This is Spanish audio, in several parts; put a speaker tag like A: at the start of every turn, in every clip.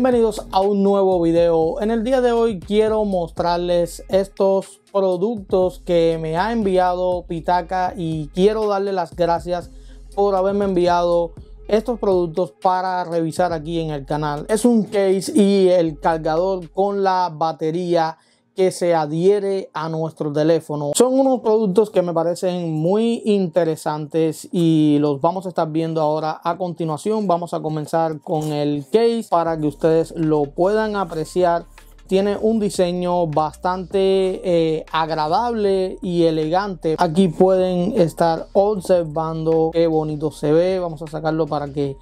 A: Bienvenidos a un nuevo video. En el día de hoy quiero mostrarles estos productos que me ha enviado Pitaca y quiero darle las gracias por haberme enviado estos productos para revisar aquí en el canal. Es un case y el cargador con la batería que se adhiere a nuestro teléfono. Son unos productos que me parecen muy interesantes y los vamos a estar viendo ahora a continuación. Vamos a comenzar con el case para que ustedes lo puedan apreciar. Tiene un diseño bastante eh, agradable y elegante. Aquí pueden estar observando qué bonito se ve. Vamos a sacarlo para que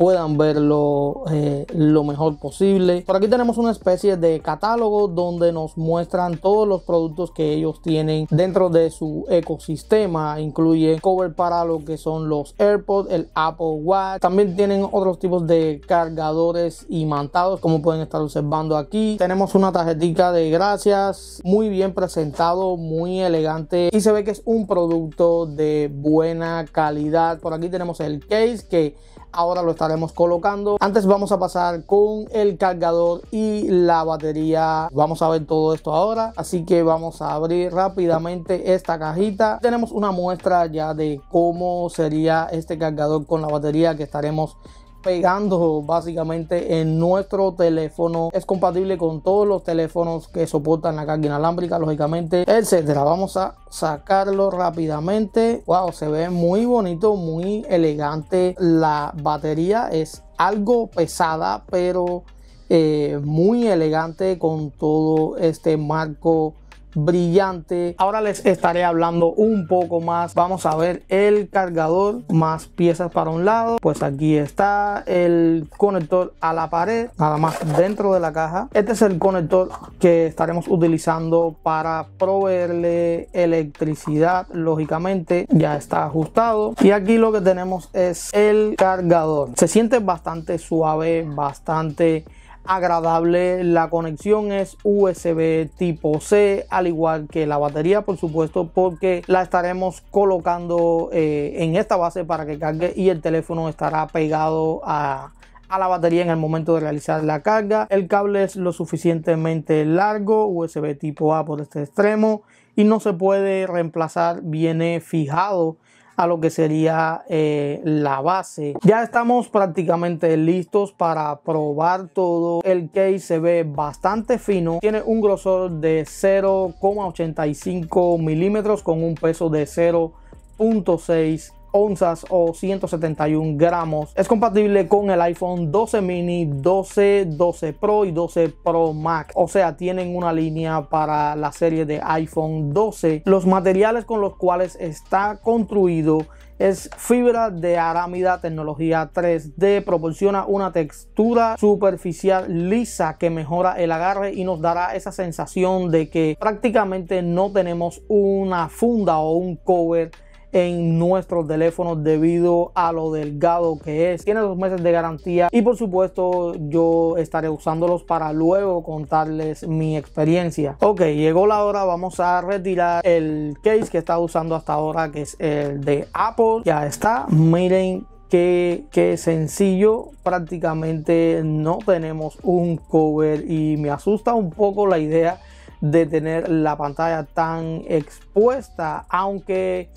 A: puedan verlo eh, lo mejor posible. Por aquí tenemos una especie de catálogo donde nos muestran todos los productos que ellos tienen dentro de su ecosistema. Incluye cover para lo que son los AirPods, el Apple Watch. También tienen otros tipos de cargadores imantados como pueden estar observando aquí. Tenemos una tarjetita de gracias muy bien presentado, muy elegante y se ve que es un producto de buena calidad. Por aquí tenemos el case que ahora lo estaremos colocando. Antes vamos a pasar con el cargador y la batería. Vamos a ver todo esto ahora, así que vamos a abrir rápidamente esta cajita. Tenemos una muestra ya de cómo sería este cargador con la batería que estaremos pegando básicamente en nuestro teléfono. Es compatible con todos los teléfonos que soportan la carga inalámbrica, lógicamente, etcétera. Vamos a sacarlo rápidamente. Wow, se ve muy bonito, muy elegante. La batería es algo pesada, pero eh, muy elegante con todo este marco brillante. Ahora les estaré hablando un poco más. Vamos a ver el cargador, más piezas para un lado. Pues aquí está el conector a la pared, nada más dentro de la caja. Este es el conector que estaremos utilizando para proveerle electricidad, lógicamente. Ya está ajustado. Y aquí lo que tenemos es el cargador. Se siente bastante suave, bastante agradable. La conexión es USB tipo C, al igual que la batería, por supuesto, porque la estaremos colocando eh, en esta base para que cargue y el teléfono estará pegado a, a la batería en el momento de realizar la carga. El cable es lo suficientemente largo, USB tipo A por este extremo y no se puede reemplazar, viene fijado a lo que sería eh, la base. Ya estamos prácticamente listos para probar todo. El case se ve bastante fino. Tiene un grosor de 0,85 milímetros con un peso de 0,6 onzas o 171 gramos. Es compatible con el iPhone 12 mini, 12, 12 Pro y 12 Pro Max. O sea, tienen una línea para la serie de iPhone 12. Los materiales con los cuales está construido es fibra de arámida tecnología 3D, proporciona una textura superficial lisa que mejora el agarre y nos dará esa sensación de que prácticamente no tenemos una funda o un cover en nuestros teléfonos debido a lo delgado que es. Tiene dos meses de garantía y por supuesto yo estaré usándolos para luego contarles mi experiencia. Ok, llegó la hora, vamos a retirar el case que estaba usando hasta ahora que es el de Apple. Ya está, miren que, que, sencillo, prácticamente no tenemos un cover y me asusta un poco la idea de tener la pantalla tan expuesta, aunque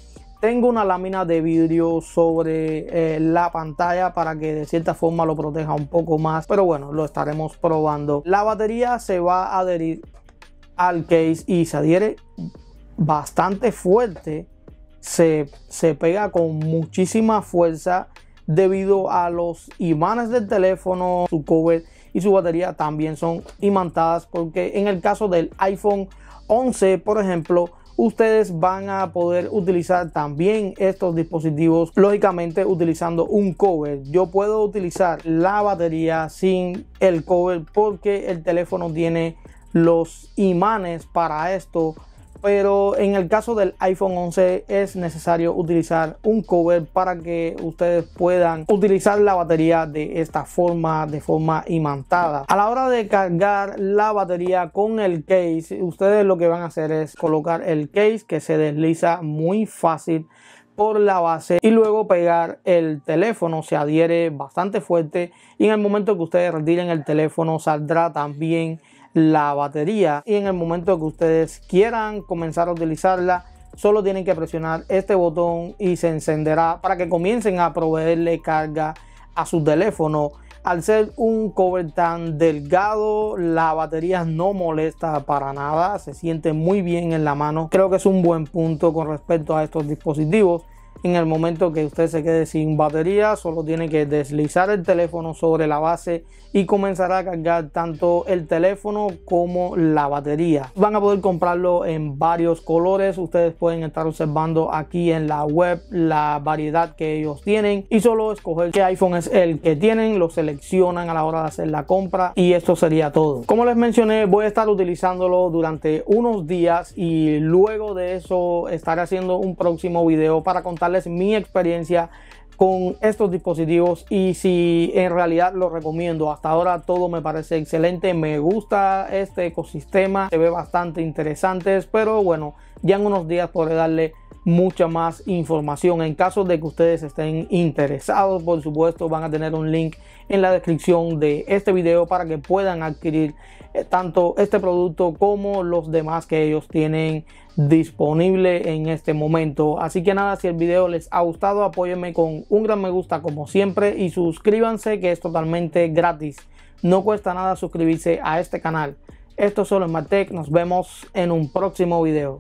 A: tengo una lámina de vidrio sobre eh, la pantalla para que de cierta forma lo proteja un poco más, pero bueno, lo estaremos probando. La batería se va a adherir al case y se adhiere bastante fuerte. Se, se pega con muchísima fuerza debido a los imanes del teléfono, su cover y su batería también son imantadas porque en el caso del iPhone 11, por ejemplo, ustedes van a poder utilizar también estos dispositivos lógicamente utilizando un cover yo puedo utilizar la batería sin el cover porque el teléfono tiene los imanes para esto pero en el caso del iPhone 11 es necesario utilizar un cover para que ustedes puedan utilizar la batería de esta forma, de forma imantada. A la hora de cargar la batería con el case, ustedes lo que van a hacer es colocar el case que se desliza muy fácil por la base y luego pegar el teléfono. Se adhiere bastante fuerte y en el momento que ustedes retiren el teléfono saldrá también la batería y en el momento que ustedes quieran comenzar a utilizarla solo tienen que presionar este botón y se encenderá para que comiencen a proveerle carga a su teléfono al ser un cover tan delgado, la batería no molesta para nada, se siente muy bien en la mano. Creo que es un buen punto con respecto a estos dispositivos. En el momento que usted se quede sin batería, solo tiene que deslizar el teléfono sobre la base y comenzará a cargar tanto el teléfono como la batería. Van a poder comprarlo en varios colores. Ustedes pueden estar observando aquí en la web la variedad que ellos tienen y solo escoger qué iPhone es el que tienen. Lo seleccionan a la hora de hacer la compra y esto sería todo. Como les mencioné, voy a estar utilizándolo durante unos días y luego de eso estaré haciendo un próximo video para contar es mi experiencia con estos dispositivos y si en realidad lo recomiendo. Hasta ahora todo me parece excelente, me gusta este ecosistema, se ve bastante interesante, pero bueno, ya en unos días podré darle mucha más información. En caso de que ustedes estén interesados, por supuesto, van a tener un link en la descripción de este video para que puedan adquirir eh, tanto este producto como los demás que ellos tienen disponible en este momento. Así que nada, si el video les ha gustado, apóyenme con un gran me gusta como siempre y suscríbanse que es totalmente gratis. No cuesta nada suscribirse a este canal. Esto es solo en Martech, nos vemos en un próximo video.